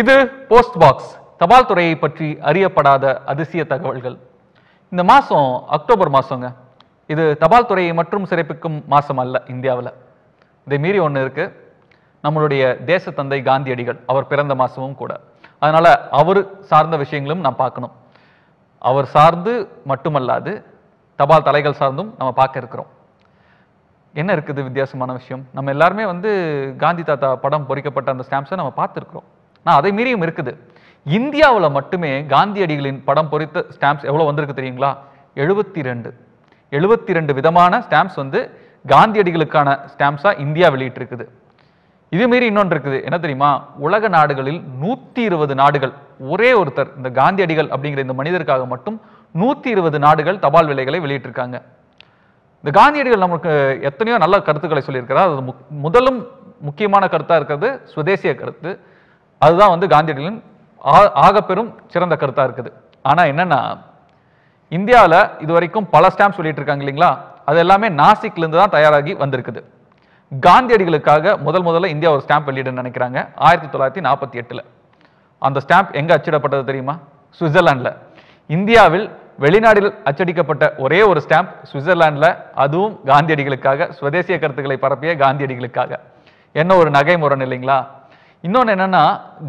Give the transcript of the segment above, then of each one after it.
இது post box தபால் துறையை பற்றி அறியப்படாத அதிசய தகவல்கள் இந்த மாதம் அக்டோபர் மாதங்க இது தபால் துறையை மற்றும் சிறப்பிக்கும் மாதம் அல்ல இந்தியாவில் இதை மீறி ஒன்று இருக்குது நம்மளுடைய தேச தந்தை காந்தியடிகள் அவர் பிறந்த மாதமும் கூட அதனால் அவர் சார்ந்த விஷயங்களும் நாம் பார்க்கணும் அவர் சார்ந்து மட்டுமல்லாது தபால் தலைகள் சார்ந்தும் நம்ம பார்க்க இருக்கிறோம் என்ன இருக்குது வித்தியாசமான விஷயம் நம்ம எல்லாருமே வந்து காந்தி தாத்தா படம் பொறிக்கப்பட்ட அந்த ஸ்டாம்ப்ஸை நம்ம பார்த்துருக்குறோம் ஆனால் அதை மீறியும் இருக்குது இந்தியாவில் மட்டுமே காந்தியடிகளின் படம் பொறித்த ஸ்டாம்ப்ஸ் எவ்வளோ வந்திருக்கு தெரியுங்களா எழுபத்தி ரெண்டு எழுபத்தி ரெண்டு விதமான ஸ்டாம்ப்ஸ் வந்து காந்தியடிகளுக்கான ஸ்டாம்ப்ஸாக இந்தியா வெளியிட்டிருக்குது இதுமாரி இன்னொன்று இருக்குது என்ன தெரியுமா உலக நாடுகளில் நூற்றி இருபது நாடுகள் ஒரே ஒருத்தர் இந்த காந்தியடிகள் அப்படிங்கிற இந்த மனிதருக்காக மட்டும் நூற்றி இருபது நாடுகள் தபால் விலைகளை வெளியிட்டிருக்காங்க இந்த காந்தியடிகள் நமக்கு எத்தனையோ நல்ல கருத்துக்களை சொல்லியிருக்கிறார் அது முதலும் முக்கியமான கருத்தாக இருக்கிறது சுதேசிய கருத்து அதுதான் வந்து காந்தியடிகளின் ஆகப்பெரும் சிறந்த கருத்தாக இருக்குது ஆனால் என்னென்னா இந்தியாவில் இது வரைக்கும் பல சொல்லிட்டு இருக்காங்க இல்லைங்களா அது எல்லாமே நாசிக்லேருந்து தான் தயாராகி வந்திருக்குது காந்தியடிகளுக்காக முதல் முதல்ல இந்தியா ஒரு ஸ்டாம்ப் வெளியிடன்னு நினைக்கிறாங்க ஆயிரத்தி தொள்ளாயிரத்தி நாற்பத்தி எட்டில் அந்த ஸ்டாம்ப் எங்கே அச்சிடப்பட்டது தெரியுமா சுவிட்சர்லாண்டில் இந்தியாவில் வெளிநாடுகள் அச்சடிக்கப்பட்ட ஒரே ஒரு ஸ்டாம்ப் சுவிட்சர்லாண்டில் அதுவும் காந்தியடிகளுக்காக சுவதேசிய கருத்துக்களை பரப்பிய காந்தியடிகளுக்காக என்ன ஒரு நகை முரண் இல்லைங்களா இன்னொன்று என்னன்னா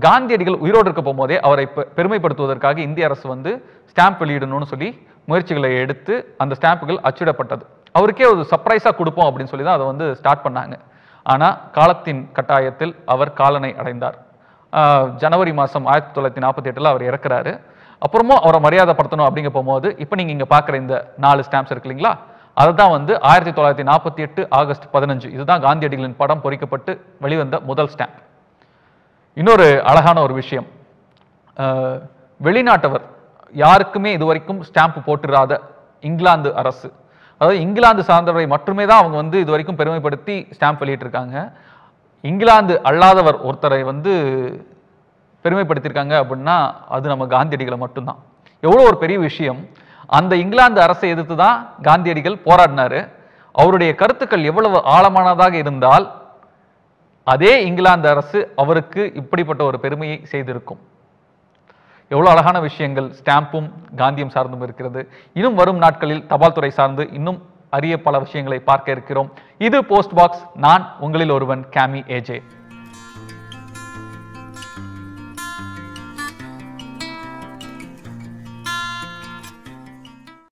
காந்தியடிகள் உயிரோடு இருக்க போகும்போதே அவரை பெருமைப்படுத்துவதற்காக இந்திய அரசு வந்து ஸ்டாம்ப் வெளியிடணும்னு சொல்லி முயற்சிகளை எடுத்து அந்த ஸ்டாம்புகள் அச்சிடப்பட்டது அவருக்கே ஒரு சர்ப்ரைஸாக கொடுப்போம் அப்படின்னு சொல்லி தான் அதை வந்து ஸ்டார்ட் பண்ணாங்க ஆனால் காலத்தின் கட்டாயத்தில் அவர் காலனை அடைந்தார் ஜனவரி மாதம் ஆயிரத்தி தொள்ளாயிரத்தி நாற்பத்தி எட்டில் அவர் இறக்குறாரு அப்புறமும் அவரை மரியாதைப்படுத்தணும் அப்படிங்க போகும்போது இப்போ நீங்கள் இங்கே பார்க்குற இந்த நாலு ஸ்டாம்ப்ஸ் இருக்கு இல்லைங்களா அதை தான் வந்து ஆயிரத்தி தொள்ளாயிரத்தி நாற்பத்தி எட்டு ஆகஸ்ட் பதினஞ்சு இதுதான் காந்தியடிகளின் படம் பொறிக்கப்பட்டு வெளிவந்த முதல் ஸ்டாம்ப் இன்னொரு அழகான ஒரு விஷயம் வெளிநாட்டவர் யாருக்குமே இது வரைக்கும் ஸ்டாம்ப் போட்டுறாத இங்கிலாந்து அரசு அதாவது இங்கிலாந்து சார்ந்தவரை மட்டுமே தான் அவங்க வந்து இது வரைக்கும் பெருமைப்படுத்தி ஸ்டாம்ப் வெளியிட்டிருக்காங்க இங்கிலாந்து அல்லாதவர் ஒருத்தரை வந்து பெருமைப்படுத்தியிருக்காங்க அப்படின்னா அது நம்ம காந்தியடிகளை மட்டும்தான் எவ்வளோ ஒரு பெரிய விஷயம் அந்த இங்கிலாந்து அரசை எதிர்த்து தான் காந்தியடிகள் போராடினார் அவருடைய கருத்துக்கள் எவ்வளவு ஆழமானதாக இருந்தால் அதே இங்கிலாந்து அரசு அவருக்கு இப்படிப்பட்ட ஒரு பெருமையை செய்திருக்கும் எவ்வளோ அழகான விஷயங்கள் ஸ்டாம்பும் காந்தியும் சார்ந்தும் இருக்கிறது இன்னும் வரும் நாட்களில் தபால் துறை சார்ந்து இன்னும் அரிய பல விஷயங்களை பார்க்க இருக்கிறோம் இது போஸ்ட் பாக்ஸ் நான் உங்களில் ஒருவன் கேமி ஏஜே